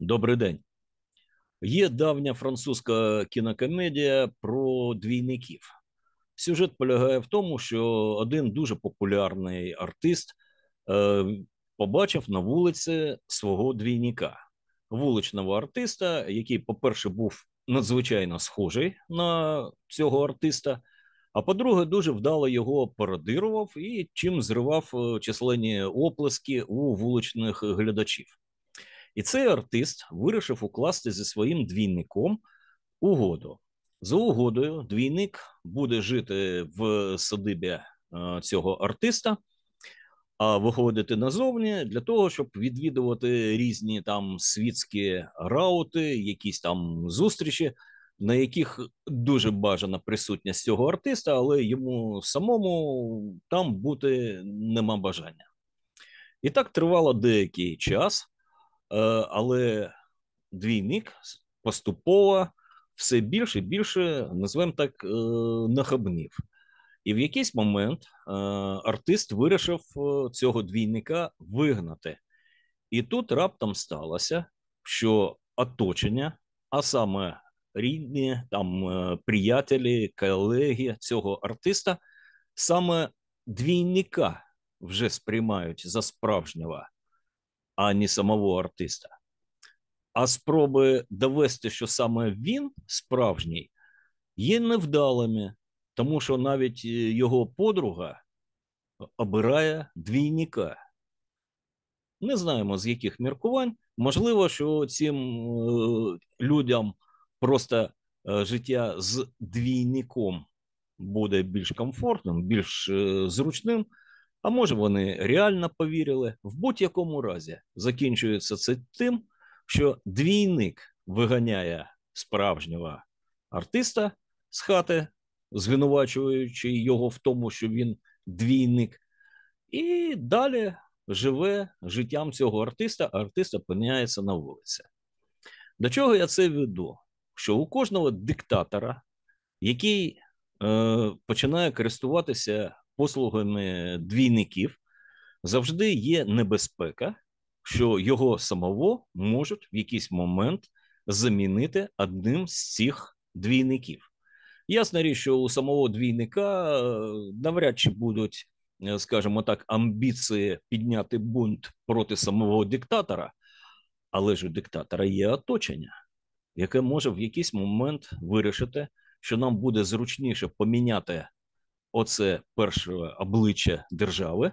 Добрий день. Є давня французька кінокомедія про двійників. Сюжет полягає в тому, що один дуже популярний артист е, побачив на вулиці свого двійника, вуличного артиста, який, по-перше, був надзвичайно схожий на цього артиста. А по-друге, дуже вдало його пародирував і чим зривав е, численні оплески у вуличних глядачів. І цей артист вирішив укласти зі своїм двійником угоду. За угодою, двійник буде жити в садибі е, цього артиста, а виходити назовні для того, щоб відвідувати різні там світські раути, якісь там зустрічі, на яких дуже бажана присутність цього артиста, але йому самому там бути нема бажання. І так тривало деякий час. Е, але двійник поступово все більше і більше назвемо так е, нахабнів. І в якийсь момент е, артист вирішив цього двійника вигнати. І тут раптом сталося, що оточення, а саме рідні, там приятелі, колеги цього артиста, саме двійника вже сприймають за справжнього Ані самого артиста. А спроби довести, що саме він справжній, є невдалими, тому що навіть е, його подруга е, обирає двійника. Не знаємо з яких міркувань. Можливо, що цим е, людям просто життя з двійником буде більш комфортним, більш зручним. А може вони реально повірили. В будь-якому разі закінчується це тим, що двійник виганяє справжнього артиста з хати, звинувачуючи його в тому, що він двійник, і далі живе життям цього артиста, а артист опиняється на вулиці. До чого я це веду? Що у кожного диктатора, який е, починає користуватися послугами двійників завжди є небезпека, що його самого можуть в якийсь момент замінити одним з цих двійників. Ясна річ, що у самого двійника е, навряд чи будуть, е, скажімо так, амбіції підняти бунт проти самого диктатора, але ж у диктатора є оточення, яке може в якийсь момент вирішити, що нам буде зручніше поміняти оце перше обличчя держави,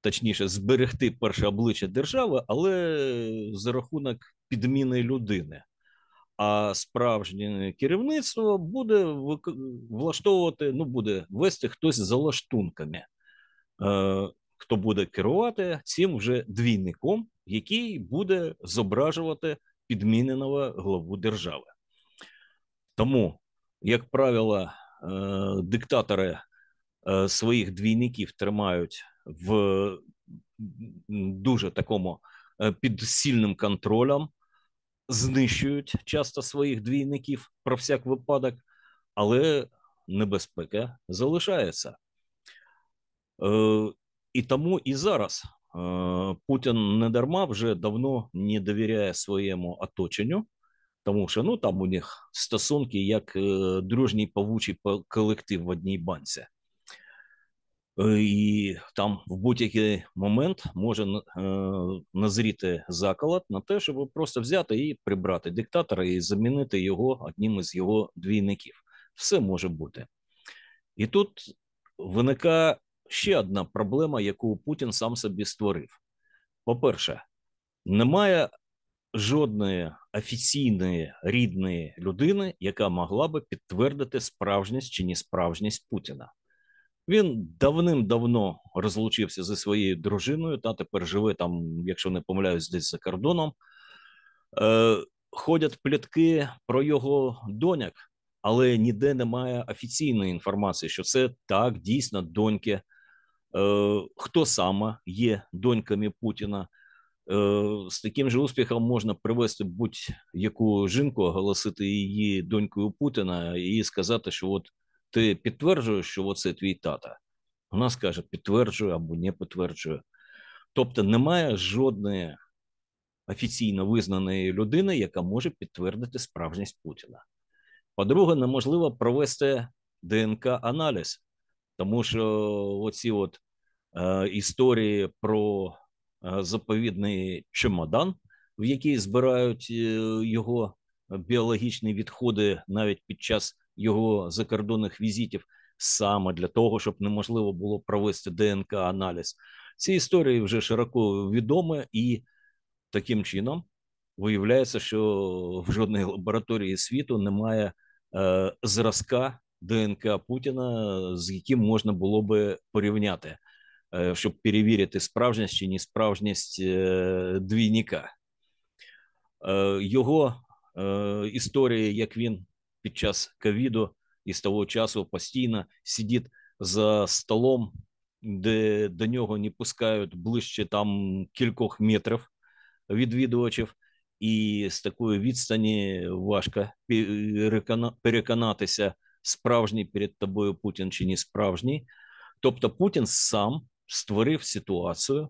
точніше, зберегти перше обличчя держави, але за рахунок підміни людини. А справжнє керівництво буде влаштовувати, ну буде вести хтось за лаштунками. Е, хто буде керувати цим вже двійником, який буде зображувати підміненого главу держави. Тому, як правило, Е, диктатори е, своїх двійників тримають в дуже такому е, під сильним контролем, знищують часто своїх двійників про всяк випадок, але небезпека залишається. І тому і зараз Путін недарма вже давно не довіряє своєму оточенню тому що ну там у них стосунки як е, дружній павучий колектив в одній банці. Е, і там в будь-який момент може е, назріти заколот на те, щоб просто взяти і прибрати диктатора і замінити його одним із його двійників. Все може бути. І тут виникає ще одна проблема, яку Путін сам собі створив. По-перше, немає жодної офіційної рідної людини, яка могла би підтвердити справжність чи несправжність Путіна. Він давним-давно розлучився зі своєю дружиною та тепер живе там, якщо не помиляюсь, десь за кордоном. Е, Ходять плітки про його доняк, але ніде немає офіційної інформації, що це так дійсно доньки. Е, Хто саме є доньками Путіна? Е, з таким же успіхом можна привести будь-яку жінку, оголосити її донькою Путіна і сказати, що от ти підтверджуєш, що це твій тата. Вона скаже: підтверджую або не підтверджую. Тобто немає жодної офіційно визнаної людини, яка може підтвердити справжність Путіна. По-друге, неможливо провести ДНК-аналіз, тому що оці от е, історії про Е, заповідний чемодан, в який збирають е, його біологічні відходи навіть під час його закордонних візитів, саме для того, щоб неможливо було провести ДНК-аналіз. Ці історії вже широко відомі, і таким чином виявляється, що в жодної лабораторії світу немає е, зразка ДНК Путіна, з яким можна було би порівняти щоб э, перевірити справжність чи несправжність э, двійника. Його э, історія, як він під час ковіду і з того часу постійно сидить за столом, де до нього не пускають ближче там кількох метрів відвідувачів. І з такої відстані важко переконатися справжній перед тобою Путін чи не справжній. Тобто Путін сам створив ситуацію,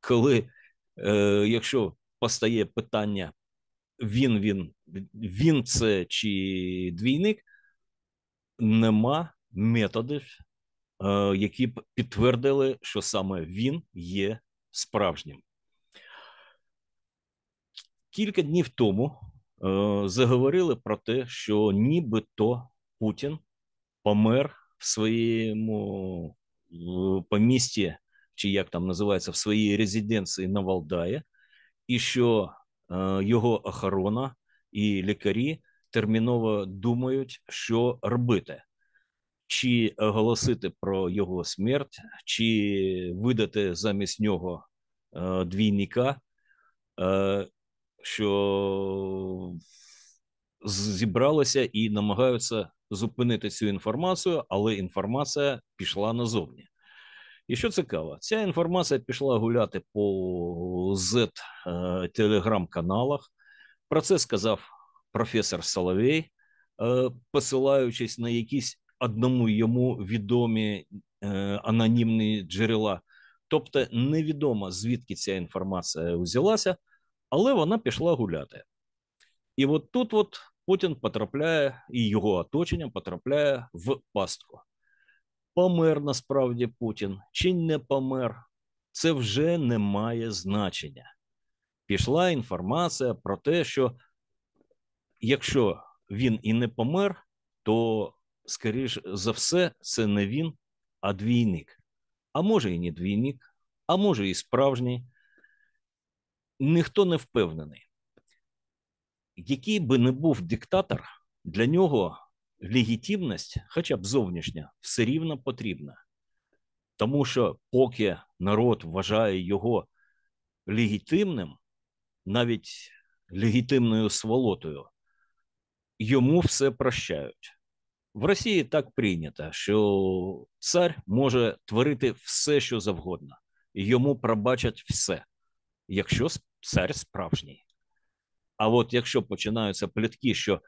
коли, е, якщо постає питання, він він, він це чи двійник, нема методів, е, які б підтвердили, що саме він є справжнім. Кілька днів тому е, заговорили про те, що нібито Путін помер в своєму помісті, чи як там називається, в своїй резиденції на Валдає, і що е, його охорона і лікарі терміново думають, що робити. Чи оголосити про його смерть, чи видати замість нього е, двійника, е, що зібралися і намагаються зупинити цю інформацію, але інформація пішла назовні. І що цікаво, ця інформація пішла гуляти по z е, телеграм-каналах. Про це сказав професор Соловей, е, посилаючись на якісь одному йому відомі е, анонімні джерела. Тобто невідомо звідки ця інформація взялася, але вона пішла гуляти. І от тут, от Путін потрапляє і його оточення потрапляє в пастку. Помер насправді Путін чи не помер, це вже не має значення. Пішла інформація про те, що якщо він і не помер, то, скоріш за все, це не він, а двійник. А може, і не двійник, а може, і справжній. Ніхто не впевнений який би не був диктатор, для нього легітимність, хоча б зовнішня, все рівно потрібна. Тому що поки народ вважає його легітимним, навіть легітимною сволотою, йому все прощають. В Росії так прийнято, що цар може творити все, що завгодно, і йому пробачать все, якщо цар справжній. А от якщо починаються плітки, що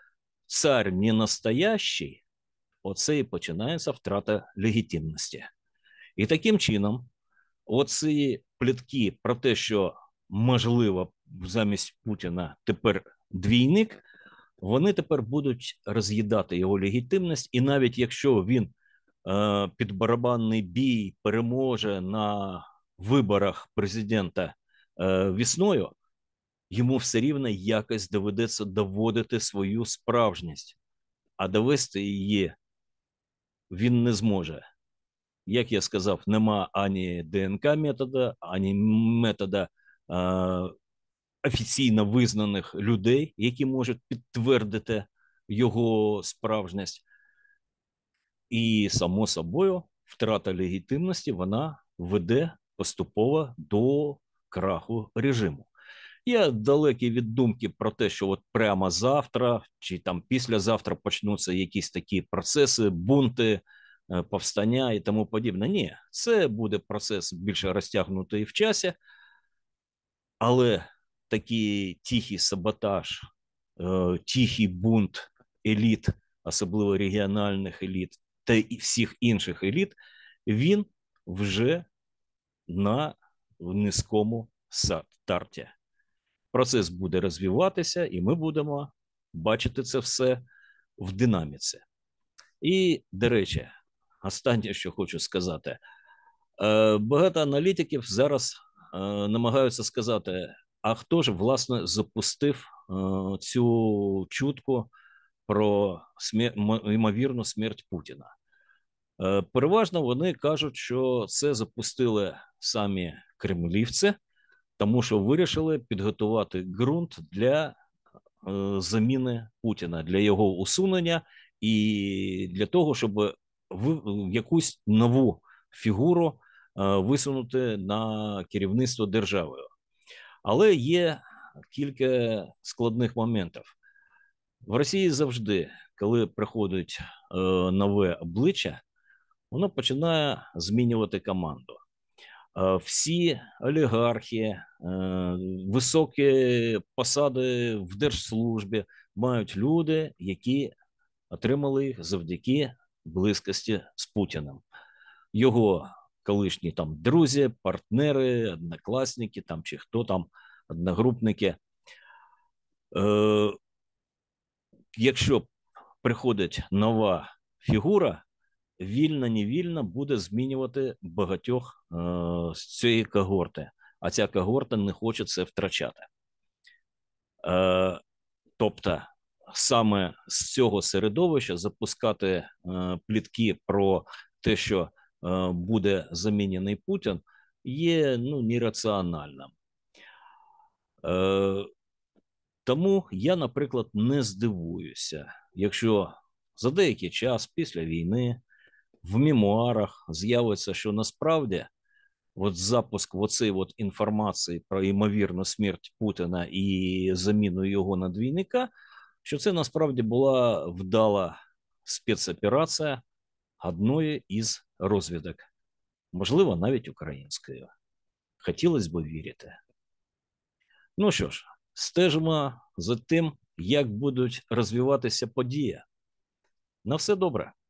цар не настоящий, оце і починається втрата легітимності. І таким чином, оці плітки про те, що можливо замість Путіна тепер двійник, вони тепер будуть роз'їдати його легітимність, і навіть якщо він е, під барабанний бій переможе на виборах президента е, вісною йому все рівно якось доведеться доводити свою справжність, а довести її він не зможе. Як я сказав, нема ані ДНК метода, ані метода е, офіційно визнаних людей, які можуть підтвердити його справжність. І, само собою, втрата легітимності вона веде поступово до краху режиму. Я далекий від думки про те, що от прямо завтра чи там післязавтра почнуться якісь такі процеси, бунти, е, повстання і тому подібне. Ні, це буде процес більше розтягнутий в часі, але такий тихий саботаж, е, тихий бунт еліт, особливо регіональних еліт та і всіх інших еліт, він вже на низькому старті процес буде розвиватися, і ми будемо бачити це все в динаміці. І, до речі, останнє, що хочу сказати, е, багато аналітиків зараз е, намагаються сказати, а хто ж власне запустив е, цю чутку про смер... ймовірну смерть Путіна? Переважно вони кажуть, що це запустили самі кремлівці тому що вирішили підготувати ґрунт для е, заміни Путіна для його усунення і для того, щоб в якусь нову фігуру е, висунути на керівництво державою. Але є кілька складних моментів в Росії завжди, коли приходить е, нове обличчя, воно починає змінювати команду. Е, всі олігархи, е, високі посади в держслужбі мають люди, які отримали їх завдяки близькості з Путіним. Його колишні там друзі, партнери, однокласники там чи хто там одногрупники. Е, якщо приходить нова фігура, вільно невільно буде змінювати багатьох е, з цієї когорти, а ця когорта не хоче це втрачати. Е, тобто саме з цього середовища запускати е, плітки про те, що буде замінений Путін, є ну, нераціональним. Тому я, наприклад, не здивуюся, якщо за деякий час після війни в мемуарах з'явиться, що насправді от запуск оцей от інформації про ймовірну смерть Путіна і заміну його на двійника, що це насправді була вдала спецоперація одної із розвідок, можливо, навіть українською. Хотілося б вірити. Ну що ж, стежимо за тим, як будуть розвиватися події. На все добре.